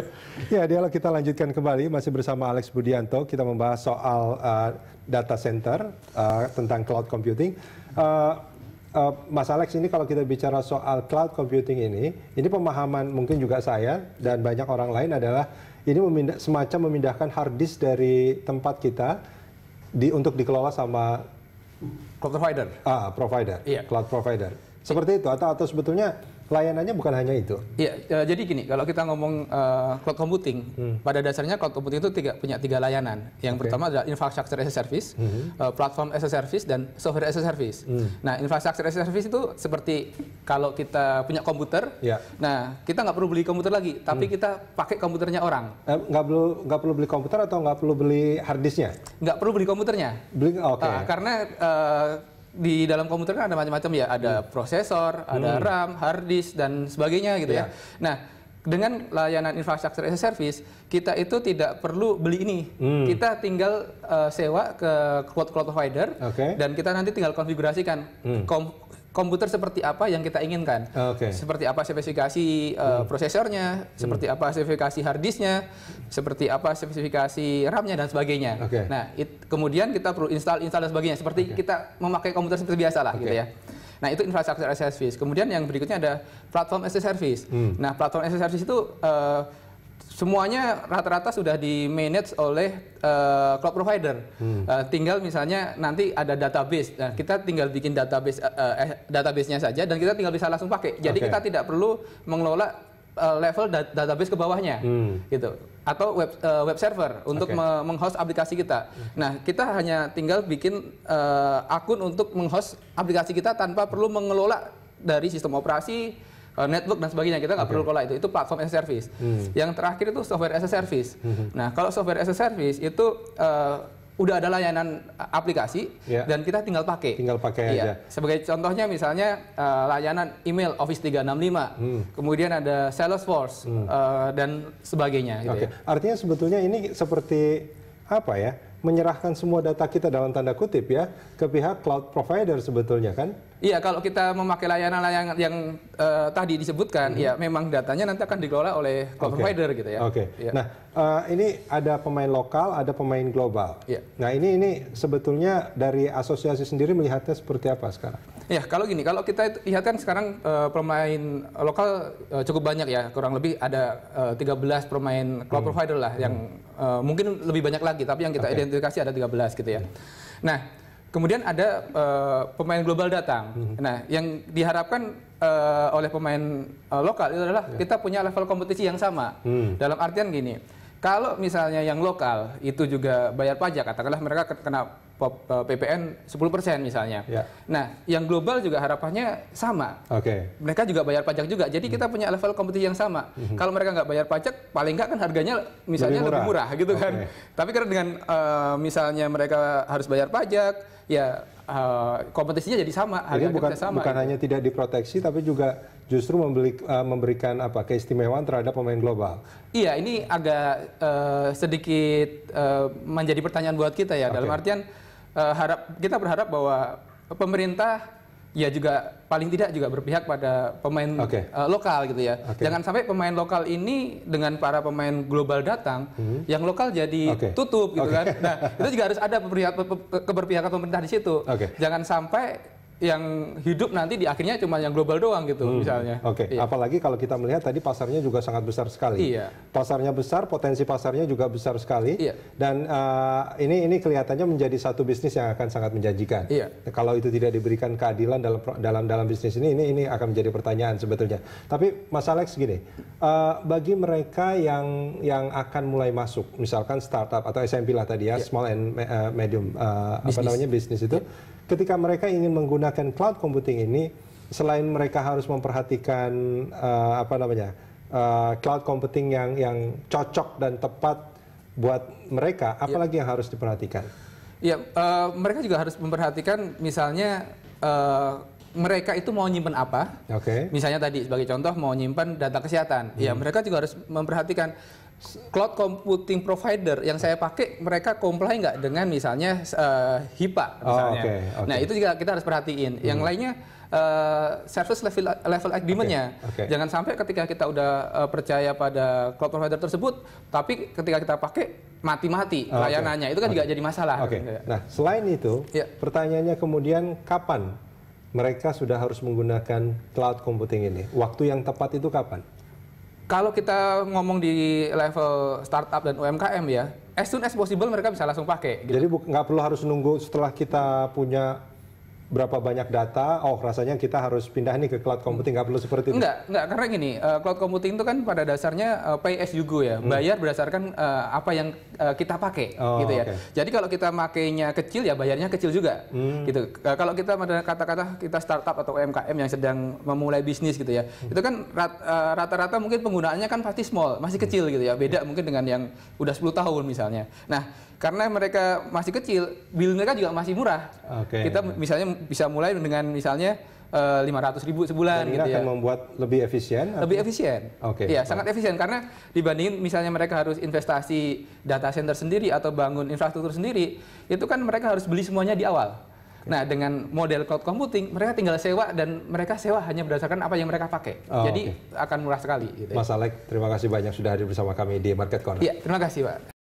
Ya, dialog kita lanjutkan kembali masih bersama Alex Budianto. Kita membahas soal uh, data center uh, tentang cloud computing. Uh, uh, Mas Alex ini kalau kita bicara soal cloud computing ini, ini pemahaman mungkin juga saya dan banyak orang lain adalah ini memindah, semacam memindahkan hard disk dari tempat kita di untuk dikelola sama cloud provider. Ah, provider. Iya. Cloud provider. Seperti itu atau atau sebetulnya Layanannya bukan hanya itu. Iya, e, jadi gini, kalau kita ngomong uh, cloud computing, hmm. pada dasarnya cloud computing itu tiga, punya tiga layanan. Yang okay. pertama adalah infrastructure as a service, hmm. uh, platform as a service, dan software as a service. Hmm. Nah, infrastructure as a service itu seperti kalau kita punya komputer, ya. nah kita nggak perlu beli komputer lagi, tapi hmm. kita pakai komputernya orang. Eh, nggak perlu nggak perlu beli komputer atau nggak perlu beli harddisknya? Nggak perlu beli komputernya. Beli, oke. Okay. Ah, karena uh, di dalam komputer kan ada macam-macam ya, ada hmm. prosesor, ada hmm. RAM, hard disk dan sebagainya gitu yeah. ya. Iya. Nah, dengan layanan infrastruktur as a service, kita itu tidak perlu beli ini. Hmm. Kita tinggal uh, sewa ke cloud cloud provider okay. dan kita nanti tinggal konfigurasikan hmm komputer seperti apa yang kita inginkan. Ah, okay. Seperti apa spesifikasi uh, hmm. prosesornya, hmm. seperti apa spesifikasi harddisknya, seperti apa spesifikasi RAM-nya dan sebagainya. Okay. Nah, it, kemudian kita perlu install, install dan sebagainya. Seperti okay. kita memakai komputer seperti biasa lah, okay. gitu ya. Nah, itu infrastruktur as a service. Kemudian yang berikutnya ada platform as a service. Hmm. Nah, platform as a service itu uh, semuanya rata-rata sudah di manage oleh uh, cloud provider. Hmm. Uh, tinggal misalnya nanti ada database, nah, kita tinggal bikin database uh, eh, databasenya saja dan kita tinggal bisa langsung pakai. Jadi okay. kita tidak perlu mengelola uh, level da database ke bawahnya, hmm. gitu. Atau web uh, web server untuk okay. menghost aplikasi kita. Nah, kita hanya tinggal bikin uh, akun untuk menghost aplikasi kita tanpa perlu mengelola dari sistem operasi uh, network dan sebagainya. Kita nggak okay. perlu kelola itu. Itu platform as a service. Hmm. Yang terakhir itu software as a service. Hmm. Nah, kalau software as a service itu uh, udah ada layanan eh, aplikasi yeah. dan kita tinggal pakai. Tinggal pakai iya. aja. Sebagai contohnya misalnya uh, layanan email Office 365, hmm. kemudian ada Salesforce hmm. uh, dan sebagainya. Gitu okay. ya. Artinya sebetulnya ini seperti apa ya? menyerahkan semua data kita dalam tanda kutip ya ke pihak cloud provider sebetulnya kan? Iya, kalau kita memakai layanan-layanan yang uh, tadi disebutkan, mm -hmm. ya memang datanya nanti akan dikelola oleh cloud okay. provider gitu ya. Oke. Okay. Ya. Nah, uh, ini ada pemain lokal, ada pemain global. Ya. Nah, ini ini sebetulnya dari asosiasi sendiri melihatnya seperti apa sekarang? Ya, kalau gini, kalau kita lihat kan sekarang uh, pemain lokal uh, cukup banyak ya, kurang lebih ada uh, eh, 13 pemain cloud hmm. provider lah yang uh, mungkin lebih banyak lagi, tapi yang kita okay. identifikasi ada 13 gitu ya. Hmm. Nah, kemudian ada uh, pemain global datang. Hmm. Nah, yang diharapkan uh, oleh pemain uh, lokal itu adalah ya. kita punya level kompetisi yang sama. Hmm. Dalam artian gini, kalau misalnya yang lokal itu juga bayar pajak, katakanlah mereka kena PPN eh, 10% misalnya. Yeah. Nah, yang global juga harapannya sama. Oke. Okay. Mereka juga bayar pajak juga. Jadi kita hmm. punya level kompetisi yang sama. -hmm. Kalau mereka nggak bayar pajak, paling nggak kan harganya misalnya lebih murah, lebih murah gitu okay. kan. Tapi karena dengan uh, misalnya mereka harus bayar pajak, ya uh, kompetisinya jadi sama. Jadi bukan sama, bukan gitu. hanya tidak diproteksi, tapi juga justru membeli, uh, memberikan apa keistimewaan terhadap pemain global. Iya, ini agak uh, sedikit uh, menjadi pertanyaan buat kita ya. Okay. Dalam artian uh, harap kita berharap bahwa pemerintah ya juga paling tidak juga berpihak pada pemain okay. uh, eh, lokal gitu ya. Okay. Jangan sampai pemain lokal ini dengan para pemain global datang, hmm. yang lokal jadi okay. tutup gitu okay. kan. Nah itu juga harus ada keberpihakan pemerintah di situ. Okay. Jangan sampai yang hidup nanti di akhirnya cuma yang global doang gitu hmm. misalnya. Oke, okay. iya. apalagi kalau kita melihat tadi pasarnya juga sangat besar sekali. Iya. Pasarnya besar, potensi pasarnya juga besar sekali. Iya. Dan uh, ini ini kelihatannya menjadi satu bisnis yang akan sangat menjanjikan. Iya. Kalau itu tidak diberikan keadilan dalam dalam dalam bisnis ini ini ini akan menjadi pertanyaan sebetulnya. Tapi Mas Alex gini, uh, bagi mereka yang yang akan mulai masuk, misalkan startup atau SMP lah tadi ya, iya. small and eh, medium uh, apa namanya bisnis itu, iya. ketika mereka ingin menggunakan menggunakan cloud computing ini selain mereka harus memperhatikan uh, apa namanya uh, cloud computing yang yang cocok dan tepat buat mereka, iya. apalagi yeah. yang harus diperhatikan? Ya, uh, mereka juga harus memperhatikan misalnya uh, mereka itu mau nyimpan apa. Oke. Okay. Misalnya tadi sebagai contoh mau nyimpan data kesehatan. Iya, hmm. Ya, mereka juga harus memperhatikan cloud computing provider yang saya pakai mereka comply nggak dengan misalnya uh, HIPAA oh, misalnya. Oh, okay, okay. Nah itu juga kita harus perhatiin. Hmm. Yang lainnya uh, service level level agreementnya. Okay, okay. Jangan sampai ketika kita udah uh, percaya pada cloud provider tersebut, tapi ketika kita pakai mati-mati layanannya okay. itu kan okay. juga jadi masalah. Oke. Okay. Iya. Nah selain itu, yeah. pertanyaannya kemudian kapan mereka sudah harus menggunakan cloud computing ini? Waktu yang tepat itu kapan? kalau kita ngomong di level startup dan UMKM ya, as soon as possible mereka bisa langsung pakai. Gitu. Jadi nggak perlu harus nunggu setelah kita punya berapa banyak data, oh rasanya kita harus pindah nih ke cloud hmm. computing, nggak perlu seperti itu? Nggak, nggak karena gini, uh, cloud computing itu kan pada dasarnya uh, pay as you go ya, hmm. bayar berdasarkan uh, apa yang uh, kita pakai, oh, gitu ya. Okay. Jadi kalau kita makainya kecil ya bayarnya kecil juga, hmm. gitu. Uh, kalau kita kata-kata kita startup atau UMKM yang sedang memulai bisnis gitu ya, hmm. itu kan rata-rata mungkin penggunaannya kan pasti small, masih hmm. kecil gitu ya. Beda hmm. mungkin dengan yang udah 10 tahun misalnya. Nah, karena mereka masih kecil, bill mereka juga masih murah. Okay. Kita misalnya bisa mulai dengan misalnya eh, lima ratus ribu sebulan Dan gitu akan ya. membuat lebih efisien. Lebih efisien. Oke. Okay. Ya sangat efisien karena dibandingin misalnya mereka harus investasi data center sendiri atau bangun infrastruktur sendiri, itu kan mereka harus beli semuanya di awal. Nah, dengan model cloud computing, mereka tinggal sewa dan mereka sewa hanya berdasarkan apa yang mereka pakai. Oh, Jadi okay. akan murah sekali. Gitu. Ya. Mas Alek, terima kasih banyak sudah hadir bersama kami di Market Corner. Iya, terima kasih Pak.